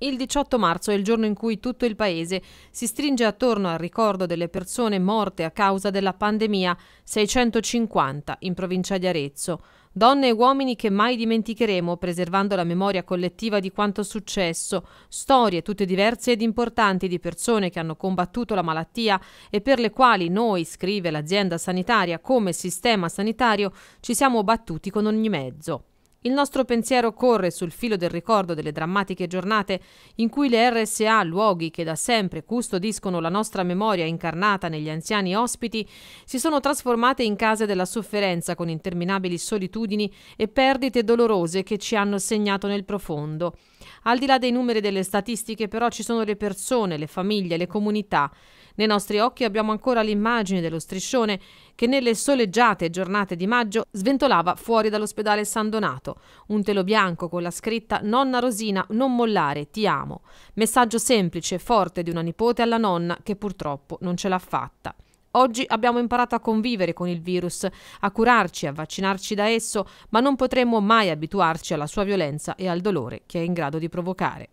Il 18 marzo è il giorno in cui tutto il paese si stringe attorno al ricordo delle persone morte a causa della pandemia, 650 in provincia di Arezzo. Donne e uomini che mai dimenticheremo, preservando la memoria collettiva di quanto successo, storie tutte diverse ed importanti di persone che hanno combattuto la malattia e per le quali noi, scrive l'azienda sanitaria, come sistema sanitario, ci siamo battuti con ogni mezzo. Il nostro pensiero corre sul filo del ricordo delle drammatiche giornate in cui le RSA, luoghi che da sempre custodiscono la nostra memoria incarnata negli anziani ospiti, si sono trasformate in case della sofferenza con interminabili solitudini e perdite dolorose che ci hanno segnato nel profondo. Al di là dei numeri e delle statistiche però ci sono le persone, le famiglie, le comunità. Nei nostri occhi abbiamo ancora l'immagine dello striscione che nelle soleggiate giornate di maggio sventolava fuori dall'ospedale San Donato, un telo bianco con la scritta Nonna Rosina, non mollare, ti amo. Messaggio semplice e forte di una nipote alla nonna che purtroppo non ce l'ha fatta. Oggi abbiamo imparato a convivere con il virus, a curarci, a vaccinarci da esso, ma non potremmo mai abituarci alla sua violenza e al dolore che è in grado di provocare.